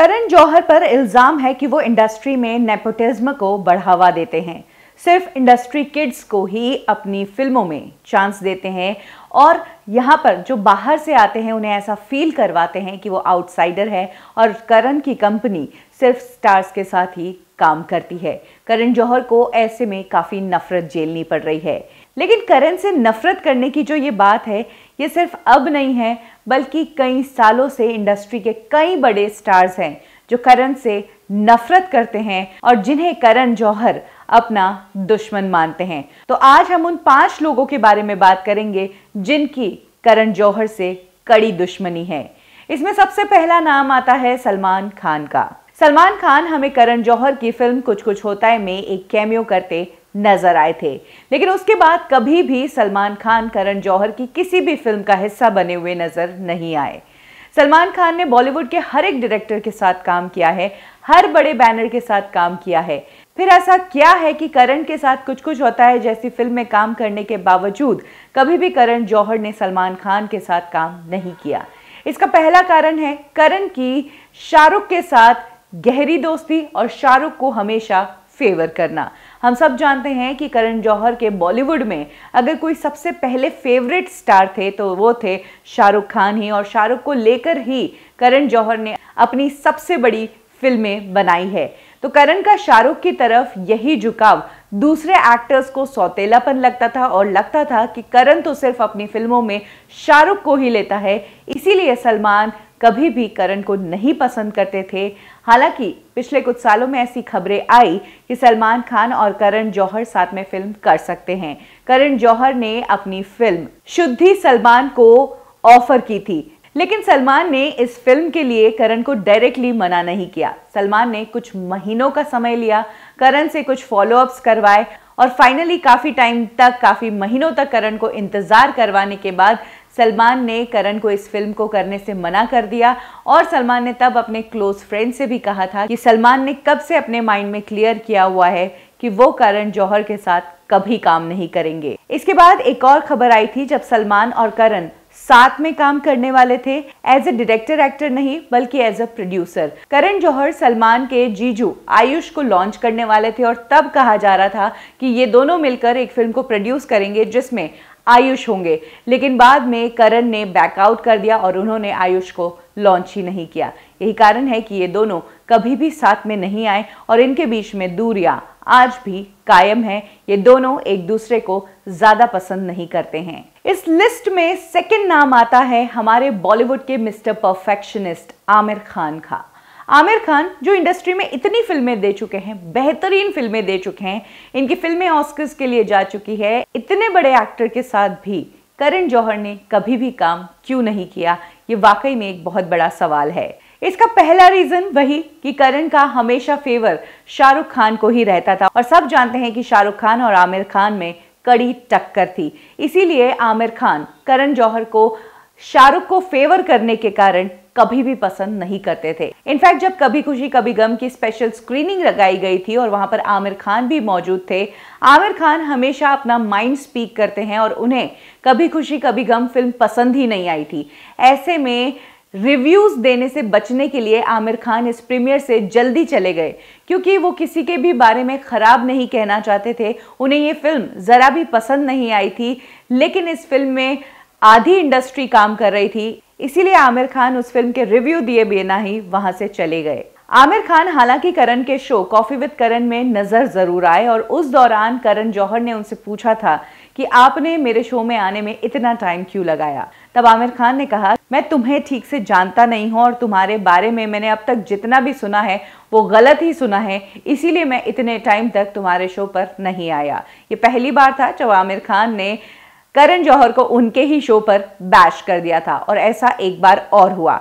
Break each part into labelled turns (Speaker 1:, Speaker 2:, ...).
Speaker 1: करण जौहर पर इल्ज़ाम है कि वो इंडस्ट्री में नेपोटिज्म को बढ़ावा देते हैं सिर्फ इंडस्ट्री किड्स को ही अपनी फिल्मों में चांस देते हैं और यहाँ पर जो बाहर से आते हैं उन्हें ऐसा फील करवाते हैं कि वो आउटसाइडर है और करण की कंपनी सिर्फ स्टार्स के साथ ही काम करती है करण जौहर को ऐसे में काफ़ी नफरत झेलनी पड़ रही है लेकिन करण से नफरत करने की जो ये बात है ये सिर्फ अब नहीं है बल्कि कई सालों से इंडस्ट्री के कई बड़े स्टार्स हैं जो करण से नफरत करते हैं और जिन्हें करण जौहर अपना दुश्मन मानते हैं तो आज हम उन पांच लोगों के बारे में बात करेंगे जिनकी करण जौहर से कड़ी दुश्मनी है इसमें सबसे पहला नाम आता है सलमान खान का सलमान खान हमें करण जौहर की फिल्म कुछ कुछ होता है में एक कैमियो करते नजर आए थे लेकिन उसके बाद कभी भी सलमान खान करण जौहर की किसी भी फिल्म का हिस्सा बने हुए नजर नहीं आए सलमान खान ने बॉलीवुड के हर एक डायरेक्टर के साथ काम किया है हर बड़े बैनर के साथ काम किया है फिर ऐसा क्या है कि करण के साथ कुछ कुछ होता है जैसी फिल्म में काम करने के बावजूद कभी भी करण जौहर ने सलमान खान के साथ काम नहीं किया इसका पहला कारण है करण की शाहरुख के साथ गहरी दोस्ती और शाहरुख को हमेशा फेवर करना हम सब जानते हैं कि करण जौहर के बॉलीवुड में अगर कोई सबसे पहले फेवरेट स्टार थे तो वो थे शाहरुख खान ही और शाहरुख को लेकर ही करण जौहर ने अपनी सबसे बड़ी फिल्में बनाई है तो करण का शाहरुख की तरफ यही झुकाव दूसरे एक्टर्स को सौतेलापन लगता था और लगता था कि करण तो सिर्फ अपनी फिल्मों में शाहरुख को ही लेता है इसीलिए सलमान कभी भी करण को नहीं पसंद करते थे हालांकि पिछले कुछ सालों में ऐसी खबरें आई कि सलमान खान और करण जौहर साथ में फिल्म कर सकते हैं करण जौहर ने अपनी फिल्म शुद्धि सलमान को ऑफर की थी लेकिन सलमान ने इस फिल्म के लिए करण को डायरेक्टली मना नहीं किया सलमान ने कुछ महीनों का समय लिया करण से कुछ फॉलोअप्स करवाए और फाइनली काफी टाइम तक काफी महीनों तक करण को इंतजार करवाने के बाद सलमान ने करण को इस फिल्म को करने से मना कर दिया और सलमान ने तब अपने क्लोज फ्रेंड से भी कहा था कि सलमान ने कब से अपने माइंड में क्लियर किया हुआ है कि वो करण जौहर के साथ कभी काम नहीं करेंगे इसके बाद एक और खबर आई थी जब सलमान और करण साथ में काम करने वाले थे एज ए डायरेक्टर एक्टर नहीं बल्कि as a producer Karan Johar Salman के जीजू आयुष को लॉन्च करने वाले थे और तब कहा जा रहा था कि ये दोनों मिलकर एक फिल्म को प्रोड्यूस करेंगे जिसमें आयुष होंगे लेकिन बाद में करण ने बैकआउट कर दिया और उन्होंने आयुष को लॉन्च ही नहीं किया यही कारण है कि ये दोनों कभी भी साथ में नहीं आए और इनके बीच में दूरियां आज भी कायम है ये दोनों एक दूसरे को ज्यादा पसंद नहीं करते हैं इस लिस्ट में सेकंड नाम आता है हमारे बॉलीवुड के मिस्टर परफेक्शनिस्ट आमिर खान का आमिर खान जो इंडस्ट्री में इतनी फिल्में दे चुके हैं बेहतरीन फिल्में दे चुके हैं इनकी फिल्में ऑस्कर्स के लिए जा चुकी है इतने बड़े एक्टर के साथ भी करण जौहर ने कभी भी काम क्यों नहीं किया ये वाकई में एक बहुत बड़ा सवाल है इसका पहला रीजन वही कि करण का हमेशा फेवर शाहरुख खान को ही रहता था और सब जानते हैं कि शाहरुख खान और आमिर खान में कड़ी टक्कर थी इसीलिए आमिर खान करण जौहर को शाहरुख को फेवर करने के कारण कभी भी पसंद नहीं करते थे इनफैक्ट जब कभी खुशी कभी गम की स्पेशल स्क्रीनिंग लगाई गई थी और वहां पर आमिर खान भी मौजूद थे आमिर खान हमेशा अपना माइंड स्पीक करते हैं और उन्हें कभी खुशी कभी गम फिल्म पसंद ही नहीं आई थी ऐसे में रिव्यूज देने से बचने के लिए आमिर खान इस प्रीमियर से जल्दी चले गए क्योंकि वो किसी के भी बारे में ख़राब नहीं कहना चाहते थे उन्हें ये फिल्म ज़रा भी पसंद नहीं आई थी लेकिन इस फिल्म में आधी इंडस्ट्री काम कर रही थी इसीलिए आमिर खान उस फिल्म के रिव्यू दिए बिना ही वहां से चले गए आमिर खान हालांकि करण के शो कॉफी विद करण में नजर जरूर आए और उस दौरान करण जौहर ने उनसे पूछा था कि आपने मेरे शो में आने में इतना टाइम क्यों लगाया तब आमिर खान ने कहा मैं तुम्हें ठीक से जानता नहीं हूं और तुम्हारे बारे में मैंने अब तक जितना भी सुना है वो गलत ही सुना है इसीलिए मैं इतने टाइम तक तुम्हारे शो पर नहीं आया ये पहली बार था जब आमिर खान ने करण जौहर को उनके ही शो पर बैश कर दिया था और ऐसा एक बार और हुआ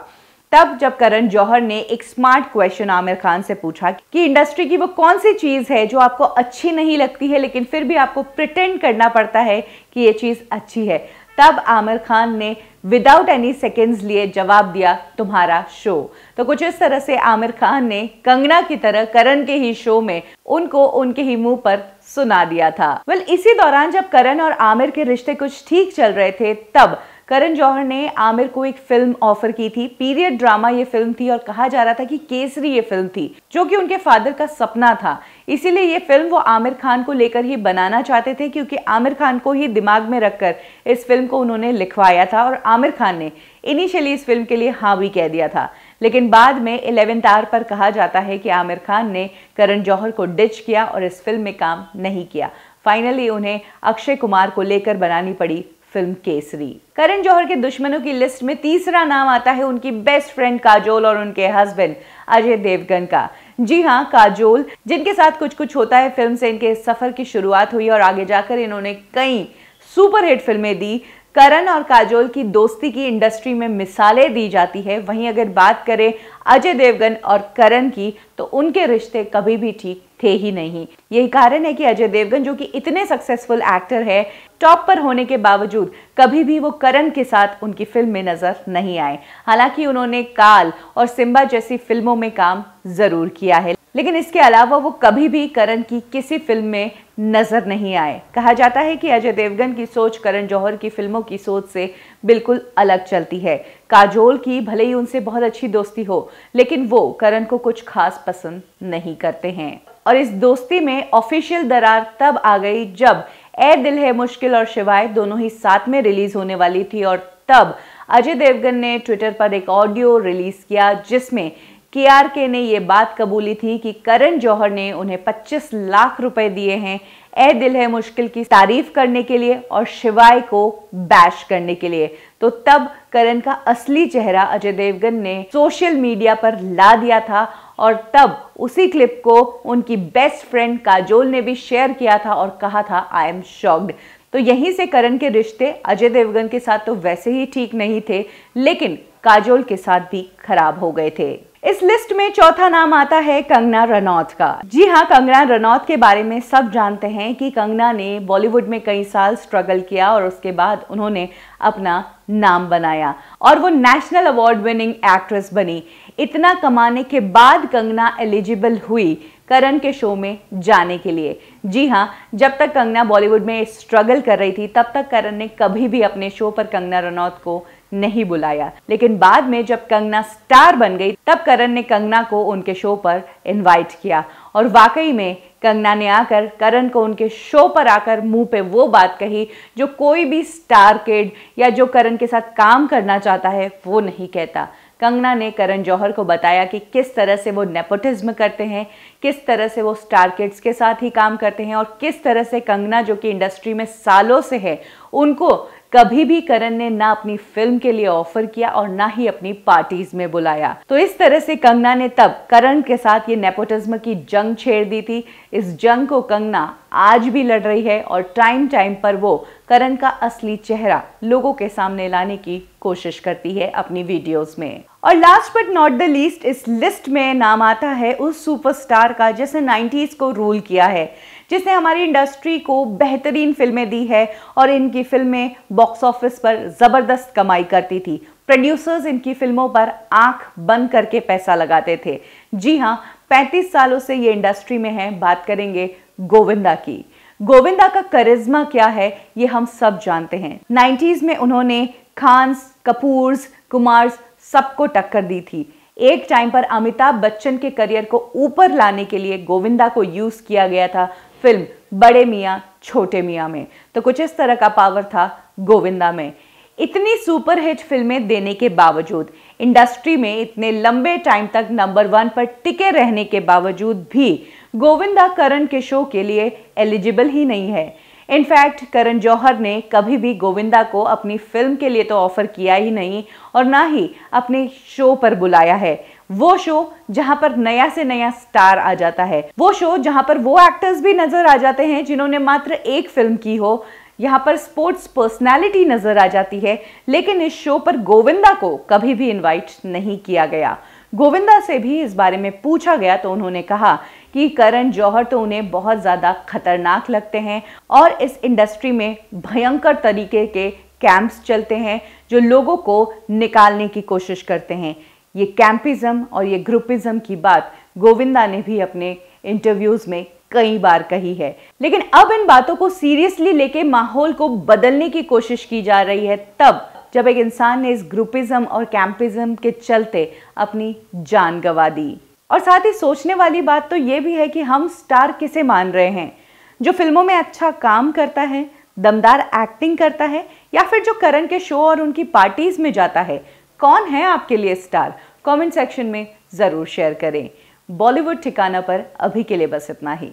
Speaker 1: तब जब करण जौहर ने एक स्मार्ट क्वेश्चन आमिर खान से पूछा कि इंडस्ट्री की वो कौन सी चीज़ है जो आपको अच्छी नहीं लगती है लेकिन फिर भी आपको प्रिटेंड करना पड़ता है कि ये चीज़ अच्छी है तब आमिर खान ने विदाउट एनी सेकेंड्स लिए जवाब दिया तुम्हारा शो तो कुछ इस तरह से आमिर खान ने कंगना की तरह करण के ही शो में उनको उनके ही मुंह पर सुना दिया था वेल well, इसी दौरान जब करण और आमिर के रिश्ते कुछ ठीक चल रहे थे तब करण जौहर ने आमिर को एक फिल्म ऑफर की थी पीरियड ड्रामा ये फिल्म थी और कहा जा रहा था कि केसरी ये फिल्म थी जो कि उनके फादर का सपना था इसीलिए ये फिल्म वो आमिर खान को लेकर ही बनाना चाहते थे क्योंकि आमिर खान को ही दिमाग में रखकर इस फिल्म को उन्होंने लिखवाया था और आमिर खान ने इनिशियली इस फिल्म के लिए हाँ भी कह दिया था लेकिन बाद में इलेवेंथ आर पर कहा जाता है कि आमिर खान ने करण जौहर को डिच किया और इस फिल्म में काम नहीं किया फाइनली उन्हें अक्षय कुमार को लेकर बनानी पड़ी फिल्म केसरी करण जौहर के दुश्मनों की लिस्ट में तीसरा नाम आता है उनकी बेस्ट फ्रेंड काजोल और उनके हस्बैंड अजय देवगन का जी हाँ काजोल जिनके साथ कुछ कुछ होता है फिल्म से इनके सफर की शुरुआत हुई और आगे जाकर इन्होंने कई सुपरहिट फिल्में दी करण और काजोल की दोस्ती की इंडस्ट्री में मिसालें दी जाती है वहीं अगर बात करें अजय देवगन और करण की तो उनके रिश्ते कभी भी ठीक थे ही नहीं यही कारण है कि अजय देवगन जो कि इतने सक्सेसफुल एक्टर है टॉप पर होने के बावजूद कभी भी वो करण के साथ उनकी फिल्म में नजर नहीं आए हालांकि उन्होंने काल और सिम्बा जैसी फिल्मों में काम जरूर किया है लेकिन इसके अलावा वो कभी भी करण की किसी फिल्म में नज़र नहीं आए कहा जाता है कि अजय देवगन की सोच करण जौहर की फिल्मों की सोच से बिल्कुल अलग चलती है काजोल की भले ही उनसे बहुत अच्छी दोस्ती हो लेकिन वो करण को कुछ खास पसंद नहीं करते हैं और इस दोस्ती में ऑफिशियल दरार तब आ गई जब ए दिल है मुश्किल और शिवाय दोनों ही साथ में रिलीज होने वाली थी और तब अजय देवगन ने ट्विटर पर एक ऑडियो रिलीज किया जिसमें केआरके ने ये बात कबूली थी कि करण जौहर ने उन्हें 25 लाख रुपए दिए हैं ए दिल है मुश्किल की तारीफ करने के लिए और शिवाय को बैश करने के लिए तो तब करण का असली चेहरा अजय देवगन ने सोशल मीडिया पर ला दिया था और तब उसी क्लिप को उनकी बेस्ट फ्रेंड काजोल ने भी शेयर किया था और कहा था आई एम शॉक्ड तो यहीं से करण के रिश्ते अजय देवगन के साथ तो वैसे ही ठीक नहीं थे लेकिन काजोल के साथ भी खराब हो गए थे इस लिस्ट में चौथा नाम आता है कंगना रनौत का जी हाँ कंगना रनौत के बारे में सब जानते हैं कि कंगना ने बॉलीवुड में कई साल स्ट्रगल किया और उसके बाद उन्होंने अपना नाम बनाया और वो नेशनल अवार्ड विनिंग एक्ट्रेस बनी इतना कमाने के बाद कंगना एलिजिबल हुई करण के शो में जाने के लिए जी हाँ जब तक कंगना बॉलीवुड में स्ट्रगल कर रही थी तब तक करण ने कभी भी अपने शो पर कंगना रनौत को नहीं बुलाया लेकिन बाद में जब कंगना स्टार बन गई तब करण ने कंगना को उनके शो पर इनवाइट किया और वाकई में कंगना ने आकर करण को उनके शो पर आकर मुंह पे वो बात कही जो कोई भी स्टार किड या जो करण के साथ काम करना चाहता है वो नहीं कहता कंगना ने करण जौहर को बताया कि किस तरह से वो नेपोटिज्म करते हैं किस तरह से वो स्टार किड्स के साथ ही काम करते हैं और किस तरह से कंगना जो कि इंडस्ट्री में सालों से है उनको कभी भी करण ने ना अपनी फिल्म के लिए ऑफर किया और ना ही अपनी पार्टीज में बुलाया तो इस तरह से कंगना ने तब करण के साथ ये नेपोटिज्म की जंग छेड़ दी थी इस जंग को कंगना आज भी लड़ रही है और टाइम टाइम पर वो करण का असली चेहरा लोगों के सामने लाने की कोशिश करती है अपनी वीडियोस में और last but not the least इस लिस्ट में नाम आता है उस सुपरस्टार का जिसने 90s को रूल किया है जिसने हमारी इंडस्ट्री को बेहतरीन फिल्में दी है और इनकी फिल्में बॉक्स ऑफिस पर ज़बरदस्त कमाई करती थी प्रोड्यूसर्स इनकी फिल्मों पर आंख बंद करके पैसा लगाते थे जी हाँ 35 सालों से ये इंडस्ट्री में है बात करेंगे गोविंदा की गोविंदा का करिश्मा क्या है ये हम सब जानते हैं 90s में उन्होंने खान्स कपूर्स कुमार्स सबको टक्कर दी थी एक टाइम पर अमिताभ बच्चन के करियर को ऊपर लाने के लिए गोविंदा को यूज किया गया था फिल्म बड़े मियाँ छोटे मियाँ में तो कुछ इस तरह का पावर था गोविंदा में इतनी सुपरहिट फिल्में देने के बावजूद इंडस्ट्री में इतने लंबे टाइम तक नंबर वन पर टिके रहने के बावजूद भी गोविंदा करण के शो के लिए एलिजिबल ही नहीं है इनफैक्ट करण जौहर ने कभी भी गोविंदा को अपनी फिल्म के लिए तो ऑफर किया ही नहीं और ना ही अपने शो पर बुलाया है वो शो जहां पर नया से नया स्टार आ जाता है वो शो जहां पर वो एक्टर्स भी नजर आ जाते हैं जिन्होंने मात्र एक फिल्म की हो यहाँ पर स्पोर्ट्स पर्सनालिटी नजर आ जाती है लेकिन इस शो पर गोविंदा को कभी भी इनवाइट नहीं किया गया गोविंदा से भी इस बारे में पूछा गया तो उन्होंने कहा कि करण जौहर तो उन्हें बहुत ज़्यादा खतरनाक लगते हैं और इस इंडस्ट्री में भयंकर तरीके के कैंप्स चलते हैं जो लोगों को निकालने की कोशिश करते हैं ये कैंपिज्म और ये ग्रुपिज्म की बात गोविंदा ने भी अपने इंटरव्यूज में कई बार कही है लेकिन अब इन बातों को सीरियसली लेके माहौल को बदलने की कोशिश की जा रही है तब जब एक इंसान ने इस ग्रुपिज्म और कैंपिज्म के चलते अपनी जान गंवा दी और साथ ही सोचने वाली बात तो ये भी है कि हम स्टार किसे मान रहे हैं जो फिल्मों में अच्छा काम करता है दमदार एक्टिंग करता है या फिर जो करण के शो और उनकी पार्टीज में जाता है कौन है आपके लिए स्टार कमेंट सेक्शन में ज़रूर शेयर करें बॉलीवुड ठिकाना पर अभी के लिए बस इतना ही